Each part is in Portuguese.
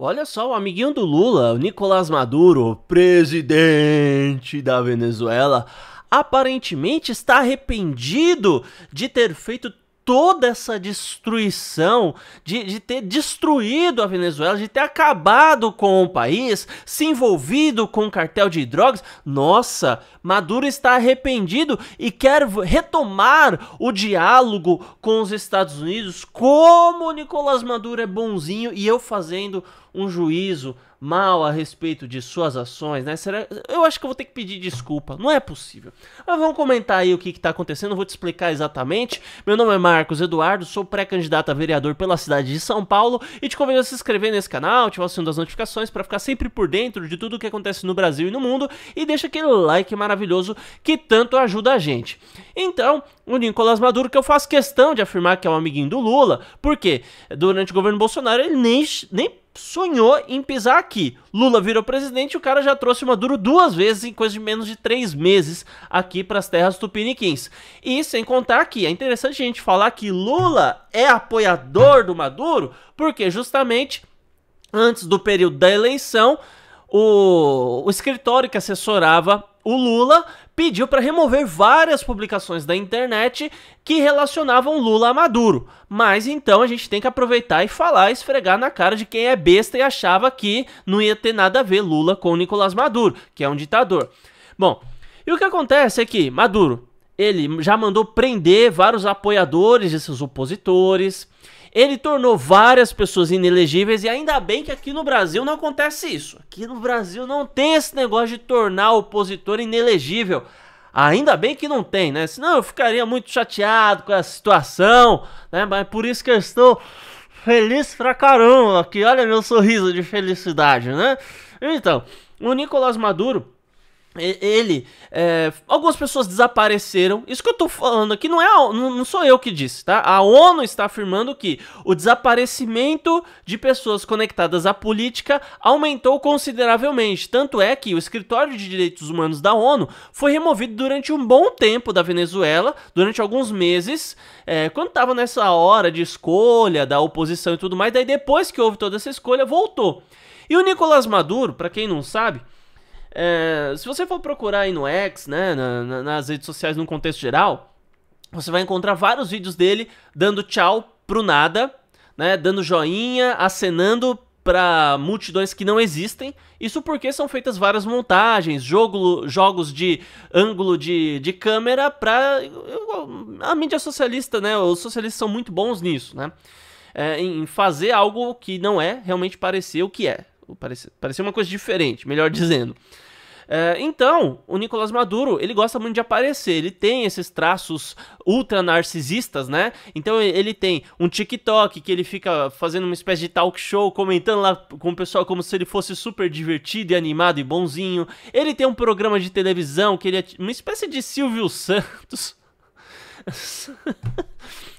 Olha só, o amiguinho do Lula, o Nicolás Maduro, presidente da Venezuela, aparentemente está arrependido de ter feito toda essa destruição, de, de, ter destruído a Venezuela, de ter acabado com o país, se envolvido com o cartel de drogas. Nossa, Maduro está arrependido e quer retomar o diálogo com os Estados Unidos. Como Nicolás Maduro é bonzinho e eu fazendo um juízo mal a respeito de suas ações, né? Será... Eu acho que eu vou ter que pedir desculpa. Não é possível. Mas vamos comentar aí o que está acontecendo, vou te explicar exatamente. Meu nome é Marcos Eduardo, sou pré-candidato a vereador pela cidade de São Paulo e te convido a se inscrever nesse canal, ativar o sininho das notificações para ficar sempre por dentro de tudo o que acontece no Brasil e no mundo e deixa aquele like maravilhoso que tanto ajuda a gente. Então, o Nicolás Maduro, que eu faço questão de afirmar que é um amiguinho do Lula, porque durante o governo Bolsonaro ele nem, nem sonhou em pisar aqui. Lula virou presidente e o cara já trouxe Maduro duas vezes em coisa de menos de três meses aqui para as terras tupiniquins. E sem contar que é interessante a gente falar que Lula é apoiador do Maduro, porque justamente antes do período da eleição, o, o escritório que assessorava o Lula pediu para remover várias publicações da internet que relacionavam Lula a Maduro. Mas então a gente tem que aproveitar e falar, esfregar na cara de quem é besta e achava que não ia ter nada a ver Lula com Nicolás Maduro, que é um ditador. Bom, e o que acontece é que Maduro, ele já mandou prender vários apoiadores desses opositores, ele tornou várias pessoas inelegíveis e ainda bem que aqui no Brasil não acontece isso. Aqui no Brasil não tem esse negócio de tornar o opositor inelegível. Ainda bem que não tem, né? Senão eu ficaria muito chateado com a situação, né? Mas por isso que eu estou feliz pra caramba aqui. Olha meu sorriso de felicidade, né? Então, o Nicolás Maduro ele, é, algumas pessoas desapareceram. Isso que eu tô falando aqui não é, não, não sou eu que disse, tá? A ONU está afirmando que o desaparecimento de pessoas conectadas à política aumentou consideravelmente. Tanto é que o escritório de direitos humanos da ONU foi removido durante um bom tempo da Venezuela, durante alguns meses, é, quando tava nessa hora de escolha da oposição e tudo mais. Daí depois que houve toda essa escolha, voltou. E o Nicolás Maduro, para quem não sabe, é, se você for procurar aí no X, né, na, na, nas redes sociais num contexto geral, você vai encontrar vários vídeos dele dando tchau pro nada, né, dando joinha, acenando para multidões que não existem. Isso porque são feitas várias montagens, jogo, jogos de ângulo de, de câmera para a mídia socialista, né? Os socialistas são muito bons nisso, né? É, em fazer algo que não é realmente parecer o que é. Parecia, parecia uma coisa diferente, melhor dizendo. É, então, o Nicolás Maduro, ele gosta muito de aparecer, ele tem esses traços ultra narcisistas, né? Então ele tem um TikTok que ele fica fazendo uma espécie de talk show, comentando lá com o pessoal como se ele fosse super divertido e animado e bonzinho. Ele tem um programa de televisão que ele é uma espécie de Silvio Santos.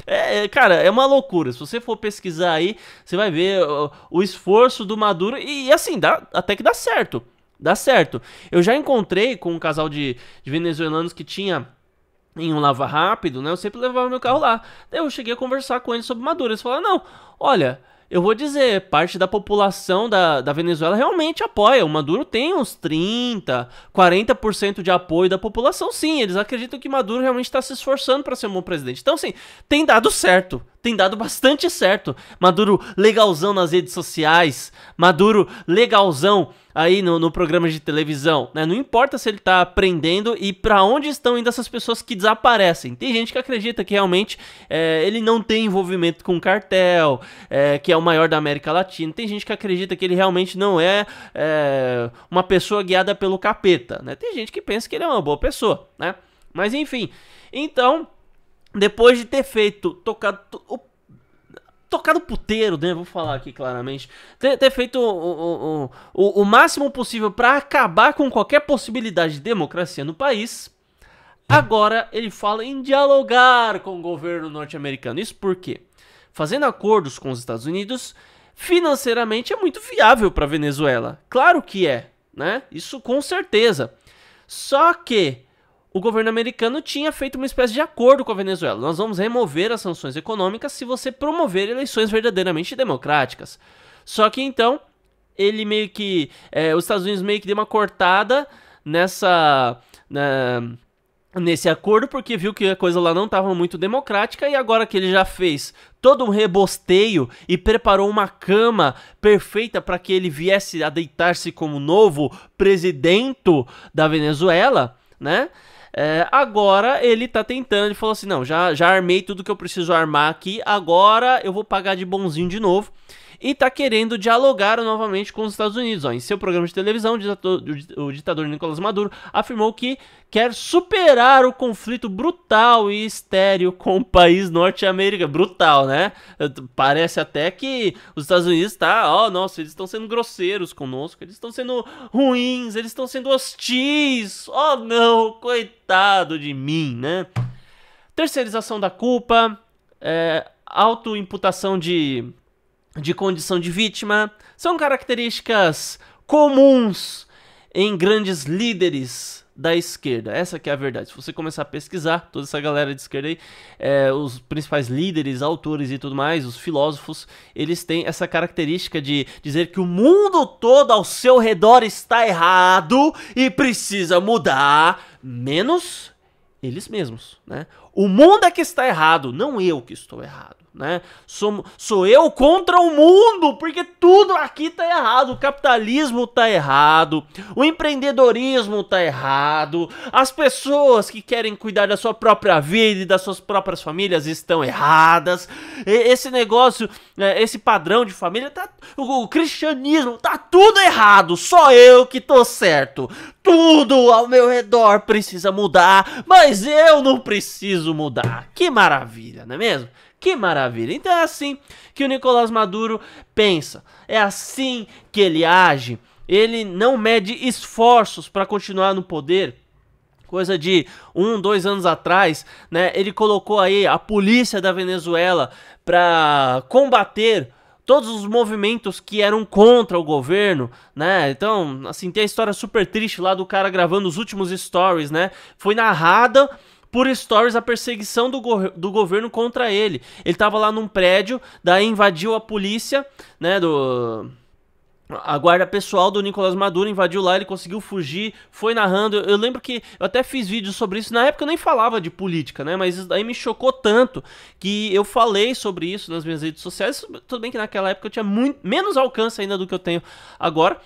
É, é, cara, é uma loucura. Se você for pesquisar aí, você vai ver o, o esforço do Maduro. E, e assim, dá, até que dá certo. Dá certo. Eu já encontrei com um casal de, de venezuelanos que tinha em um lava rápido, né? Eu sempre levava meu carro lá. Daí eu cheguei a conversar com eles sobre Maduro. Eles falaram: não, olha eu vou dizer, parte da população da, da Venezuela realmente apoia. O Maduro tem uns 30, 40% de apoio da população, sim. Eles acreditam que Maduro realmente está se esforçando para ser um bom presidente. Então, assim, tem dado certo tem dado bastante certo. Maduro legalzão nas redes sociais, Maduro legalzão aí no, no programa de televisão, né? Não importa se ele tá aprendendo e para onde estão indo essas pessoas que desaparecem. Tem gente que acredita que realmente é, ele não tem envolvimento com cartel, é, que é o maior da América Latina. Tem gente que acredita que ele realmente não é, é uma pessoa guiada pelo capeta, né? Tem gente que pensa que ele é uma boa pessoa, né? Mas enfim, então depois de ter feito, tocado o tocado puteiro, né? Vou falar aqui claramente. Ter, ter feito o, o, o, o, máximo possível para acabar com qualquer possibilidade de democracia no país. Agora ele fala em dialogar com o governo norte-americano. Isso porque, fazendo acordos com os Estados Unidos, financeiramente é muito viável para Venezuela. Claro que é, né? Isso com certeza. Só que o governo americano tinha feito uma espécie de acordo com a Venezuela. Nós vamos remover as sanções econômicas se você promover eleições verdadeiramente democráticas. Só que então, ele meio que. É, os Estados Unidos meio que deu uma cortada nessa. Na, né, nesse acordo, porque viu que a coisa lá não estava muito democrática e agora que ele já fez todo um rebosteio e preparou uma cama perfeita para que ele viesse a deitar-se como novo presidente da Venezuela, né? É, agora ele tá tentando, ele falou assim: não, já, já armei tudo que eu preciso armar aqui, agora eu vou pagar de bonzinho de novo e está querendo dialogar novamente com os Estados Unidos. Ó. Em seu programa de televisão, o ditador, o ditador Nicolás Maduro afirmou que quer superar o conflito brutal e estéreo com o país norte-americano. Brutal, né? Parece até que os Estados Unidos tá, ó, oh, nossa, eles estão sendo grosseiros conosco, eles estão sendo ruins, eles estão sendo hostis. Oh, não, coitado de mim, né? Terceirização da culpa, é, autoimputação de de condição de vítima são características comuns em grandes líderes da esquerda. Essa que é a verdade. Se você começar a pesquisar toda essa galera de esquerda aí, é, os principais líderes, autores e tudo mais, os filósofos, eles têm essa característica de dizer que o mundo todo ao seu redor está errado e precisa mudar, menos eles mesmos, né? O mundo é que está errado, não eu que estou errado, né? Sou, sou eu contra o mundo, porque tudo aqui está errado. O capitalismo está errado, o empreendedorismo está errado, as pessoas que querem cuidar da sua própria vida e das suas próprias famílias estão erradas. Esse negócio, é, esse padrão de família, tá, o, o cristianismo está tudo errado. Só eu que estou certo. Tudo ao meu redor precisa mudar, mas eu não preciso preciso mudar. Que maravilha, não é mesmo? Que maravilha. Então é assim que o Nicolás Maduro pensa. É assim que ele age. Ele não mede esforços para continuar no poder coisa de um, dois anos atrás, né? Ele colocou aí a polícia da Venezuela para combater todos os movimentos que eram contra o governo, né? Então, assim, tem a história super triste lá do cara gravando os últimos stories, né? Foi narrada por stories a perseguição do, go do governo contra ele. Ele tava lá num prédio, daí invadiu a polícia, né, do... A guarda pessoal do Nicolás Maduro invadiu lá, ele conseguiu fugir, foi narrando. Eu, eu, lembro que eu até fiz vídeo sobre isso. Na época eu nem falava de política, né? Mas daí me chocou tanto que eu falei sobre isso nas minhas redes sociais. Tudo bem que naquela época eu tinha muito, menos alcance ainda do que eu tenho agora.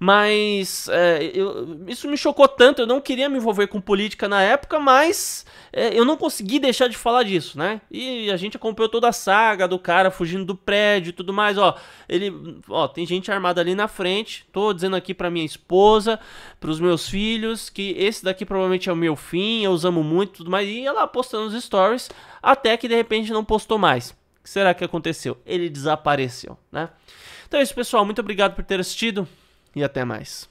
Mas é, eu, isso me chocou tanto, eu não queria me envolver com política na época, mas é, eu não consegui deixar de falar disso, né? E a gente acompanhou toda a saga do cara fugindo do prédio e tudo mais, ó. Ele, ó, tem gente armada ali na frente. Tô dizendo aqui para minha esposa, para os meus filhos, que esse daqui provavelmente é o meu fim, eu os amo muito e tudo mais. E ela postando os stories, até que de repente não postou mais. O que será que aconteceu? Ele desapareceu, né? Então é isso, pessoal. Muito obrigado por ter assistido e até mais.